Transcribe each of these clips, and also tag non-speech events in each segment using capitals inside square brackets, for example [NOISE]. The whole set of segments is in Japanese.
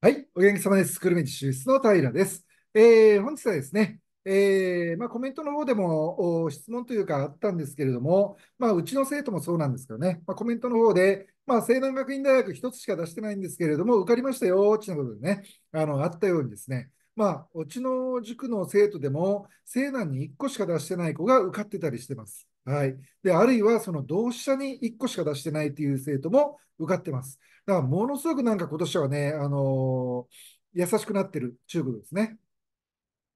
はい、お元気様です。久留米手術の平です。えー、本日はですね、えーまあ、コメントの方でも質問というかあったんですけれども、まあ、うちの生徒もそうなんですけどね、まあ、コメントの方で、まあ、西南学院大学1つしか出してないんですけれども、受かりましたよっていうことでね、あのあったようにですね、まあ、うちの塾の生徒でも、西南に1個しか出してない子が受かってたりしてます。はい。で、あるいはその同志社に1個しか出してないっていう生徒も受かってます。だからものすごくなんか今年はね、あのー、優しくなってる中国ですね。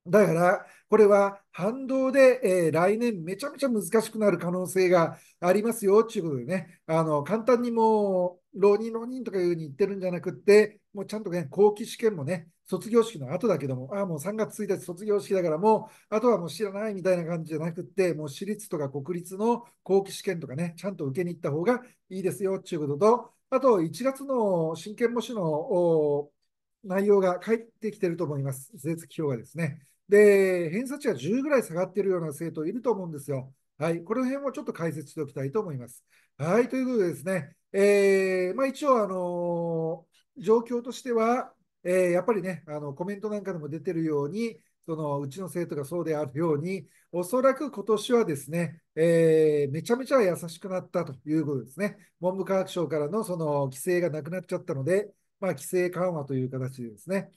だから、これは反動で、えー、来年めちゃめちゃ難しくなる可能性がありますよっていうことでね、あの、簡単にもう、浪人浪人とかいうふうに言ってるんじゃなくって、もうちゃんとね、後期試験もね、卒業式の後だけども、ああ、もう3月1日卒業式だから、もう、あとはもう知らないみたいな感じじゃなくて、もう私立とか国立の後期試験とかね、ちゃんと受けに行った方がいいですよっていうことと、あと1月の真剣模試の内容が返ってきてると思います。成績表がですね。で、偏差値が10ぐらい下がってるような生徒いると思うんですよ。はい。この辺もちょっと解説しておきたいと思います。はい。ということでですね、えー、まあ一応、あのー状況としては、えー、やっぱりねあのコメントなんかでも出てるようにそのうちの生徒がそうであるようにおそらく今年はですね、えー、めちゃめちゃ優しくなったということですね文部科学省からのその規制がなくなっちゃったので、まあ、規制緩和という形でですね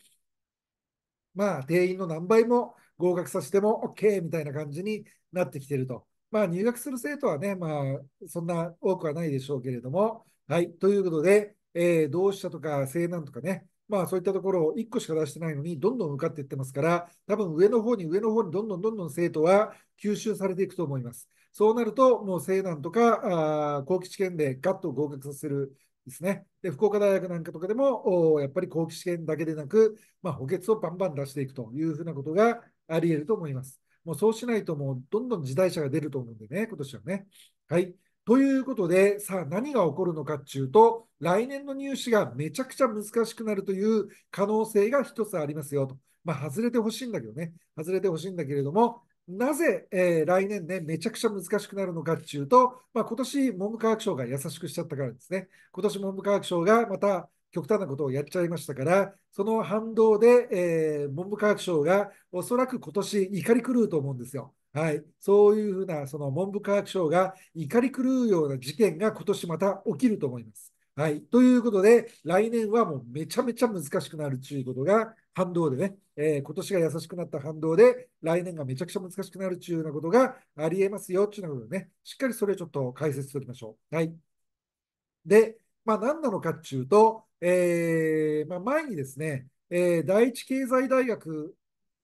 まあ定員の何倍も合格させても OK みたいな感じになってきてると。まあ入学する生徒はね、まあそんな多くはないでしょうけれども、はい、ということで、えー、同志社とか西南とかね、まあそういったところを1個しか出してないのに、どんどん受かっていってますから、多分上の方に上の方にどんどんどんどん生徒は吸収されていくと思います。そうなると、もう西南とか、あ後期試験でガッと合格させるですね。で、福岡大学なんかとかでも、やっぱり後期試験だけでなく、まあ、補欠をバンバン出していくというふうなことがあり得ると思います。もうそうしないと、もうどんどん時代者が出ると思うんでね、今年はね。はい。ということで、さあ何が起こるのかっていうと、来年の入試がめちゃくちゃ難しくなるという可能性が一つありますよと。まあ、外れてほしいんだけどね、外れてほしいんだけれども、なぜ、えー、来年ね、めちゃくちゃ難しくなるのかっていうと、まあ、今年文部科学省が優しくしちゃったからですね。今年文部科学省がまた極端なことをやっちゃいましたから、その反動で、えー、文部科学省がおそらく今年怒り狂うと思うんですよ。はい、そういうふうなその文部科学省が怒り狂うような事件が今年また起きると思います。はい、ということで、来年はもうめちゃめちゃ難しくなるということが反動でね、えー、今年が優しくなった反動で、来年がめちゃくちゃ難しくなるというようなことがありえますよというようなことでね、しっかりそれをちょっと解説しておきましょう。はい、で、まあ、何なのかっいうと、えーまあ、前にですね、えー、第一経済大学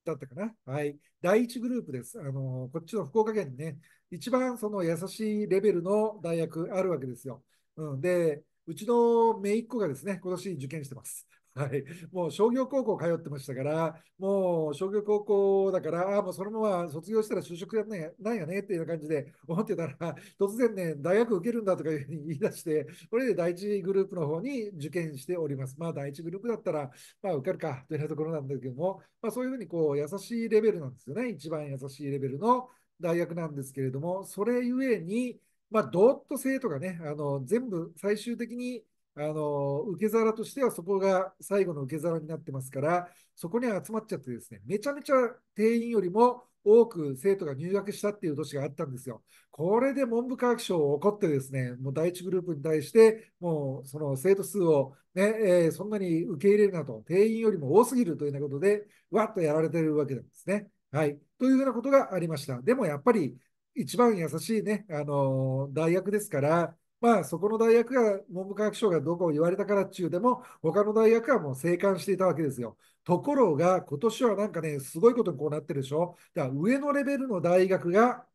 だったかな。はい。第1グループです。あの、こっちの福岡県にね、一番その優しいレベルの大学あるわけですよ。うん、で、うちの姪っ子がですね、今年受験してます。はい、[LAUGHS] もう商業高校通ってましたから、もう商業高校だから、あもうそのまま卒業したら就職やんないなんやねっていう感じで思ってたら、[LAUGHS] 突然ね、大学受けるんだとかいうふうに言い出して、これで第一グループの方に受験しております。まあ、第一グループだったら、まあ、受かるかというところなんだけども、まあ、そういうふうにこう優しいレベルなんですよね、一番優しいレベルの大学なんですけれども、それゆえに、まあ、どっと生徒がね、あの全部最終的にあの、受け皿としてはそこが最後の受け皿になってますから、そこに集まっちゃってですね、めちゃめちゃ定員よりも多く生徒が入学したっていう年があったんですよ。これで文部科学省を怒ってですね、もう第一グループに対して、もうその生徒数をね、えー、そんなに受け入れるなと、定員よりも多すぎるというようなことで、わっとやられてるわけなんですね。はい。というようなことがありました。でもやっぱり、一番優しいね、あのー、大学ですから、まあ、そこの大学が、文部科学省がどこを言われたからっちゅうでも、他の大学はもう生還していたわけですよ。ところが、今年はなんかね、すごいことにこうなってるでしょ。だから上のレベルの大学が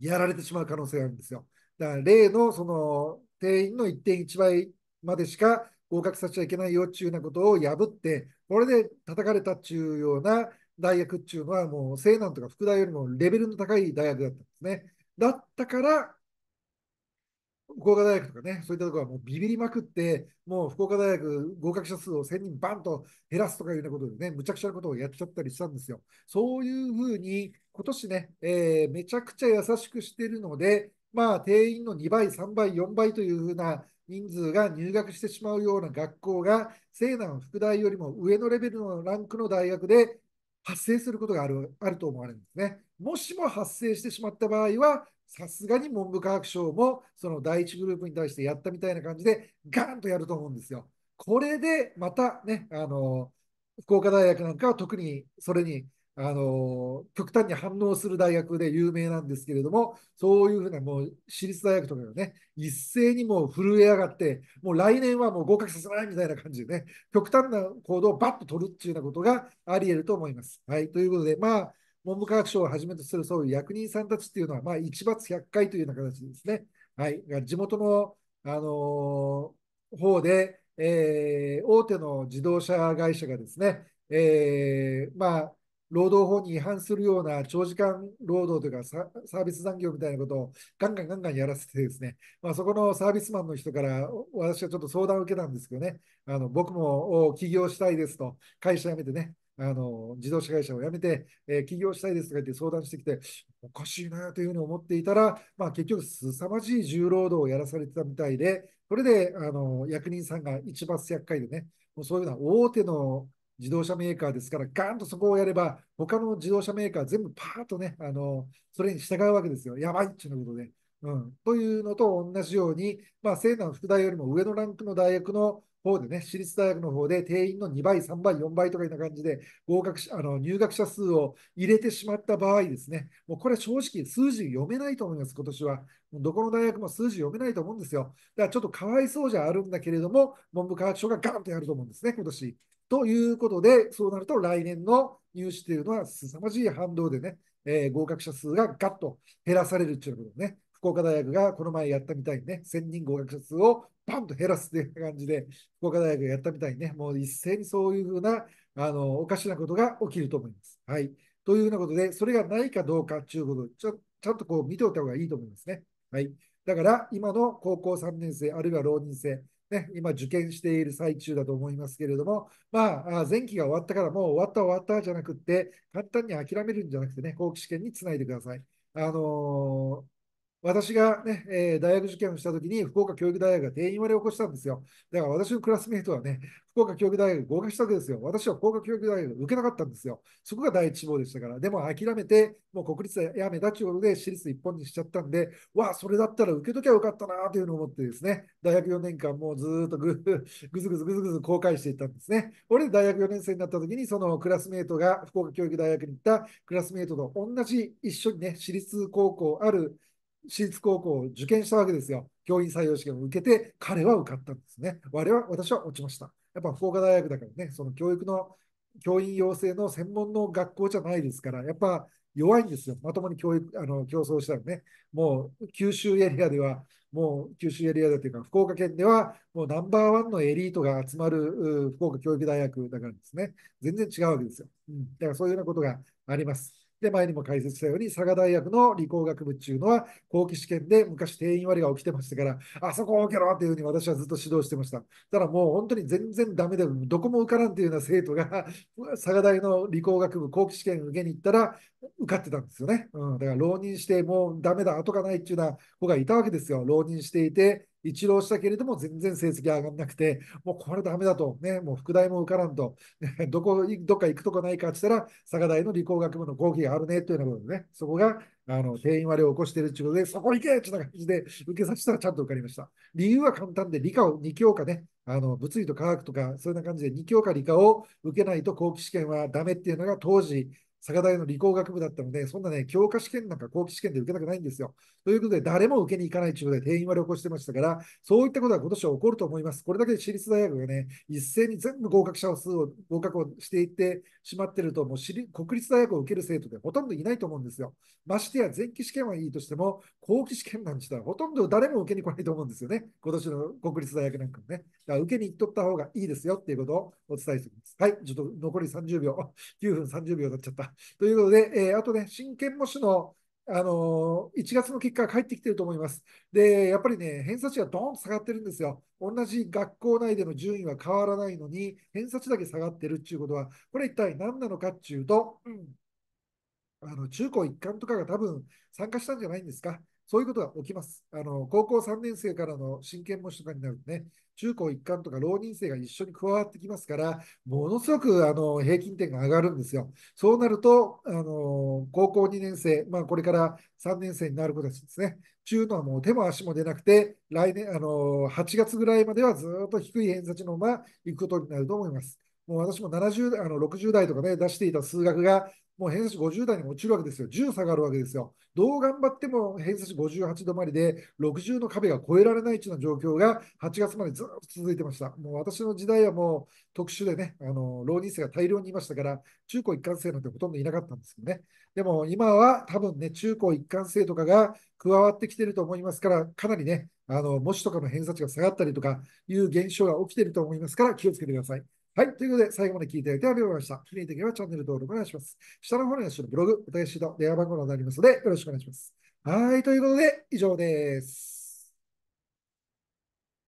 やられてしまう可能性があるんですよ。だから例のその定員の1.1倍までしか合格させちゃいけないよっちゅうなことを破って、これで叩かれたっちゅうような大学っちゅうのは、もう西南とか福大よりもレベルの高い大学だったんですね。だったから、福岡大学とかね、そういったところはもうビビりまくって、もう福岡大学合格者数を1000人バンと減らすとかいうようなことでね、むちゃくちゃなことをやっちゃったりしたんですよ。そういうふうに、今年ね、えー、めちゃくちゃ優しくしてるので、まあ、定員の2倍、3倍、4倍というふうな人数が入学してしまうような学校が、西南副大よりも上のレベルのランクの大学で発生することがあるあると思われるんですね。もしも発生してしまった場合は、さすがに文部科学省もその第一グループに対してやったみたいな感じでガンとやると思うんですよ。これでまたね、あの福岡大学なんかは特にそれにあの極端に反応する大学で有名なんですけれども、そういうふうなもう私立大学とかがね、一斉にもう震え上がって、もう来年はもう合格させないみたいな感じでね、極端な行動をバッと取るっていうようなことがありえると思います。はい、ということで、まあ、文部科学省をはじめとするそういう役人さんたちっていうのは、まあ、一罰百回というような形ですね。はい、地元の、あのー、方で、えー、大手の自動車会社がですね、えー、まあ、労働法に違反するような長時間労働というかサービス残業みたいなことをガンガンガンガンやらせてですね、まあ、そこのサービスマンの人から私はちょっと相談を受けたんですけどね、あの僕も起業したいですと、会社辞めてね、あの自動車会社を辞めて、え起業したいですとか言って相談してきて、おかしいなというふうに思っていたら、まあ、結局、凄まじい重労働をやらされてたみたいで、それであの役人さんが一番厄介でね、もうそういうような大手の自動車メーカーですから、ガーンとそこをやれば、他の自動車メーカー全部パーッとね、あのそれに従うわけですよ。やばいっていうことで。うん、というのと同じように、まあ、聖南副大よりも上のランクの大学の方でね、私立大学の方で定員の2倍、3倍、4倍とかいうな感じで合格あの入学者数を入れてしまった場合ですね、もうこれ正直数字読めないと思います、今年は。どこの大学も数字読めないと思うんですよ。だからちょっとかわいそうじゃあるんだけれども、文部科学省がガンとやると思うんですね、今年。ということで、そうなると来年の入試というのは凄まじい反動でね、えー、合格者数がガッと減らされるということね、福岡大学がこの前やったみたいにね、1000人合格者数をバンと減らすという感じで、福岡大学がやったみたいにね、もう一斉にそういうふうな、あの、おかしなことが起きると思います。はい。というようなことで、それがないかどうかということちょ、ちゃんとこう見ておいた方がいいと思いますね。はい。だから、今の高校3年生、あるいは浪人生、ね、今受験している最中だと思いますけれども、まあ、前期が終わったからもう終わった終わったじゃなくて、簡単に諦めるんじゃなくてね、後期試験につないでください。あの私がね、えー、大学受験をしたときに、福岡教育大学が定員割れを起こしたんですよ。だから私のクラスメイトはね、福岡教育大学合格したわけですよ。私は福岡教育大学受けなかったんですよ。そこが第一志望でしたから。でも諦めて、もう国立やめたっていうことで、私立一本にしちゃったんで、わあ、それだったら受けときゃよかったなというのを思ってですね、大学4年間もうずっとぐぐずぐずぐずぐず後悔していったんですね。俺、大学4年生になったときに、そのクラスメイトが福岡教育大学に行ったクラスメイトと同じ一緒にね、私立高校ある私立高校を受験したわけですよ。教員採用試験を受けて、彼は受かったんですね。我は、私は落ちました。やっぱ福岡大学だからね、その教育の、教員養成の専門の学校じゃないですから、やっぱ弱いんですよ。まともに教育、あの、競争したらね、もう九州エリアでは、もう九州エリアだというか、福岡県では、もうナンバーワンのエリートが集まる福岡教育大学だからですね、全然違うわけですよ。うん、だからそういうようなことがあります。で、前にも解説したように、佐賀大学の理工学部っていうのは、後期試験で昔定員割が起きてましたから、あそこを受けろっていうふうに私はずっと指導してました。ただもう本当に全然ダメで、どこも受からんっていうような生徒が、[LAUGHS] 佐賀大の理工学部後期試験受けに行ったら、受かってたんですよね。うん、だから浪人して、もうダメだ、後がないっていうような子がいたわけですよ。浪人していて、一浪したけれども、全然成績上がらなくて、もうこれダメだと、ね、もう副大も受からんと、ね、[LAUGHS] どこ、どっか行くとこないかって言ったら、佐賀大の理工学部の合計があるね、というようなことでね、そこが、あの、定員割れを起こしているということで、そこ行けってな感じで受けさせたらちゃんと受かりました。理由は簡単で、理科を2教科ね、あの、物理と科学とか、そういうような感じで2教科理科を受けないと後期試験はダメっていうのが当時、佐賀大の理工学部だったので、そんなね、教科試験なんか後期試験で受けたくないんですよ。ということで、誰も受けに行かない中で定員割れを起こしてましたから、そういったことは今年は起こると思います。これだけ私立大学がね、一斉に全部合格者を数を合格をしていってしまってると、もう国立大学を受ける生徒でほとんどいないと思うんですよ。ましてや、前期試験はいいとしても、後期試験なんてたら、ほとんど誰も受けに来ないと思うんですよね。今年の国立大学なんかもね。だから受けに行っとった方がいいですよっていうことをお伝えしておきます。はい、ちょっと残り30秒、9 [LAUGHS] 分30秒経っちゃった。[LAUGHS] ということで、えー、あとね、真剣模試のあのー、1月の結果が返ってきてると思います。で、やっぱりね、偏差値がドーンと下がってるんですよ。同じ学校内での順位は変わらないのに、偏差値だけ下がってるっていうことは、これ一体何なのかっていうと、うん、あの中高一貫とかが多分参加したんじゃないんですか。そういうことが起きます。あの高校3年生からの親権模試とかになるとね、中高一貫とか浪人生が一緒に加わってきますから、ものすごくあの平均点が上がるんですよ。そうなると、あの高校2年生、まあ、これから3年生になる子たちですね、中のはもう手も足も出なくて、来年あの8月ぐらいまではずっと低い偏差値のまま行くことになると思います。もう私も70あの60代とかね、出していた数学が、もう偏差値50代にも落ちるわけですよ。10下がるわけですよ。どう頑張っても偏差値58止まりで、60の壁が越えられないというような状況が8月までずっと続いてました。もう私の時代はもう特殊でね、あの浪人生が大量にいましたから、中高一貫生なんてほとんどいなかったんですけどね。でも今は多分ね、中高一貫生とかが加わってきてると思いますから、かなりね、あの模試とかの偏差値が下がったりとかいう現象が起きてると思いますから、気をつけてください。はい。ということで、最後まで聞いていただいてありがとうございました。気に入ってたればチャンネル登録お願いします。下の方にはブログ、お便電話番号などありますので、よろしくお願いします。はい。ということで、以上です。